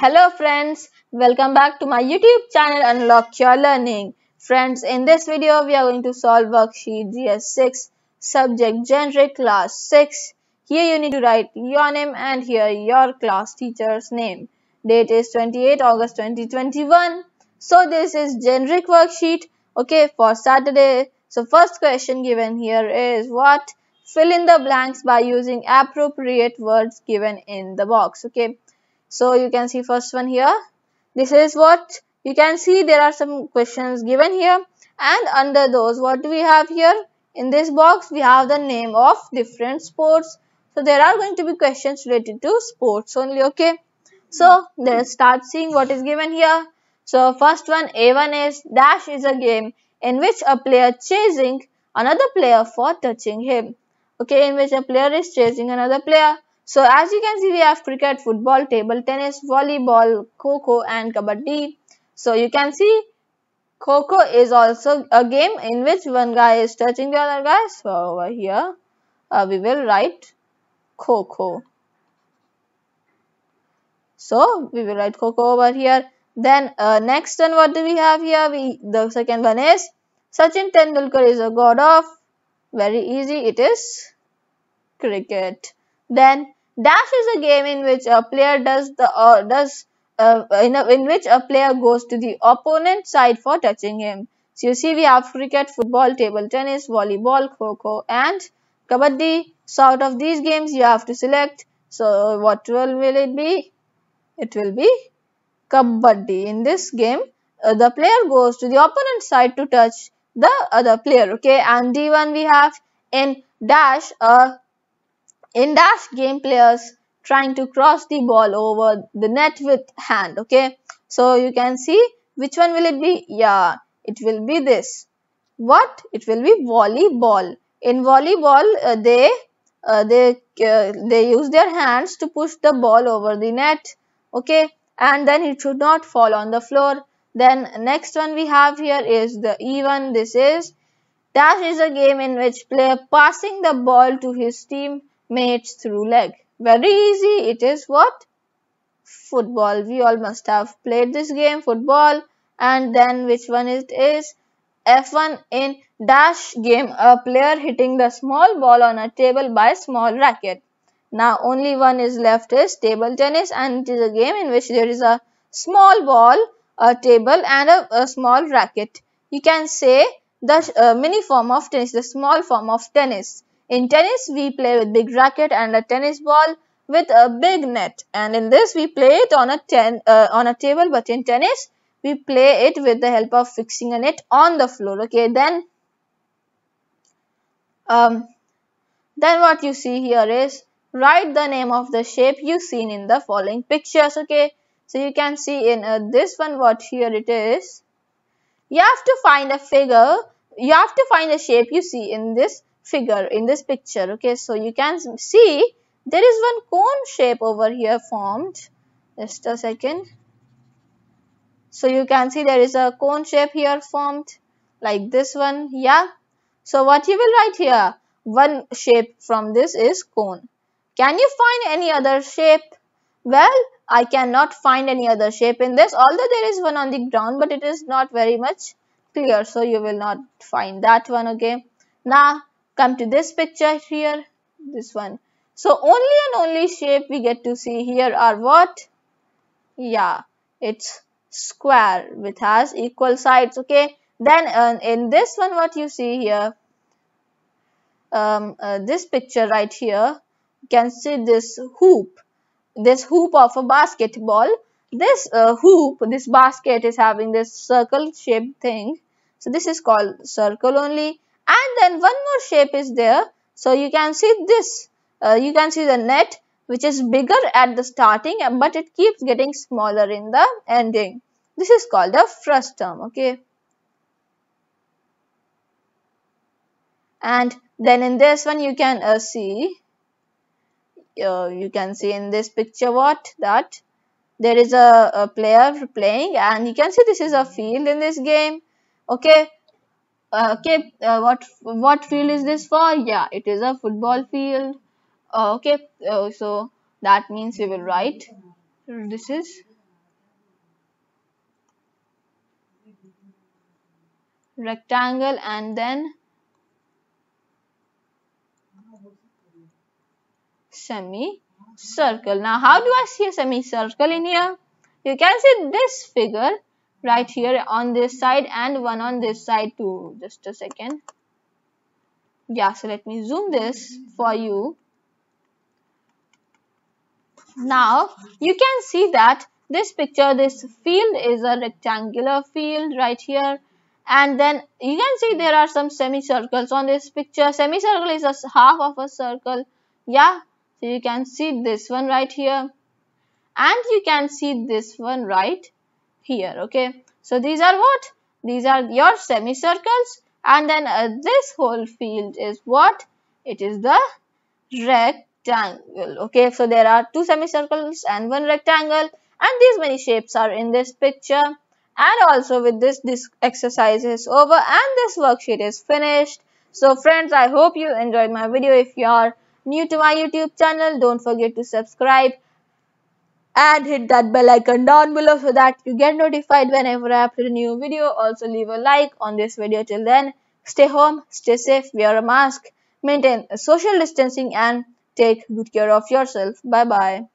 Hello friends, welcome back to my YouTube channel Unlock Your Learning. Friends, in this video we are going to solve worksheet GS6 subject generic class 6. Here you need to write your name and here your class teacher's name. Date is 28 August 2021. So this is generic worksheet okay for Saturday. So first question given here is what? Fill in the blanks by using appropriate words given in the box okay. So you can see first one here. This is what you can see there are some questions given here and under those what do we have here? In this box we have the name of different sports. So there are going to be questions related to sports only okay. So let's start seeing what is given here. So first one A1 is dash is a game in which a player chasing another player for touching him. Okay in which a player is chasing another player. So as you can see, we have cricket, football, table tennis, volleyball, coco, and kabaddi. So you can see coco is also a game in which one guy is touching the other guy. So over here, uh, we will write coco. So we will write coco over here. Then uh, next one, what do we have here? We the second one is Sachin Tendulkar is a god of. Very easy, it is cricket. Then Dash is a game in which a player does the uh, does uh, in, a, in which a player goes to the opponent side for touching him. So you see we have cricket, football, table tennis, volleyball, kho-kho and kabaddi. So out of these games you have to select. So what will, will it be? It will be kabaddi. In this game uh, the player goes to the opponent side to touch the other player. Okay and D1 we have in dash a uh, in dash game players trying to cross the ball over the net with hand okay so you can see which one will it be yeah it will be this what it will be volleyball in volleyball uh, they uh, they uh, they use their hands to push the ball over the net okay and then it should not fall on the floor then next one we have here is the even this is dash is a game in which player passing the ball to his team mates through leg. Very easy. It is what? Football. We all must have played this game, football. And then which one it is? F1 in dash game, a player hitting the small ball on a table by a small racket. Now only one is left is table tennis and it is a game in which there is a small ball, a table and a, a small racket. You can say the uh, mini form of tennis, the small form of tennis. In tennis, we play with big racket and a tennis ball with a big net. And in this, we play it on a ten uh, on a table. But in tennis, we play it with the help of fixing a net on the floor. Okay, then um, then what you see here is write the name of the shape you've seen in the following pictures. Okay, so you can see in uh, this one what here it is. You have to find a figure. You have to find the shape you see in this figure in this picture okay so you can see there is one cone shape over here formed just a second so you can see there is a cone shape here formed like this one yeah so what you will write here one shape from this is cone can you find any other shape well i cannot find any other shape in this although there is one on the ground but it is not very much clear so you will not find that one okay now Come to this picture here, this one. So only and only shape we get to see here are what? Yeah, it's square which has equal sides, okay? Then uh, in this one what you see here, um, uh, this picture right here, you can see this hoop, this hoop of a basketball. This uh, hoop, this basket is having this circle shaped thing. So this is called circle only and then one more shape is there. So you can see this. Uh, you can see the net which is bigger at the starting but it keeps getting smaller in the ending. This is called a frustum. Okay. And then in this one you can uh, see, uh, you can see in this picture what that there is a, a player playing and you can see this is a field in this game. Okay. Uh, okay uh, what what field is this for yeah it is a football field uh, okay so that means we will write this is rectangle and then semicircle. Now, how do I see a semicircle in here? You can see this figure right here on this side and one on this side too just a second yeah so let me zoom this for you now you can see that this picture this field is a rectangular field right here and then you can see there are some semicircles on this picture semicircle is a half of a circle yeah so you can see this one right here and you can see this one right here okay. So these are what? These are your semicircles and then uh, this whole field is what? It is the rectangle okay. So there are two semicircles and one rectangle and these many shapes are in this picture and also with this this exercise is over and this worksheet is finished so friends i hope you enjoyed my video if you are new to my youtube channel don't forget to subscribe and hit that bell icon down below so that you get notified whenever I upload a new video. Also leave a like on this video. Till then, stay home, stay safe, wear a mask, maintain social distancing and take good care of yourself. Bye bye.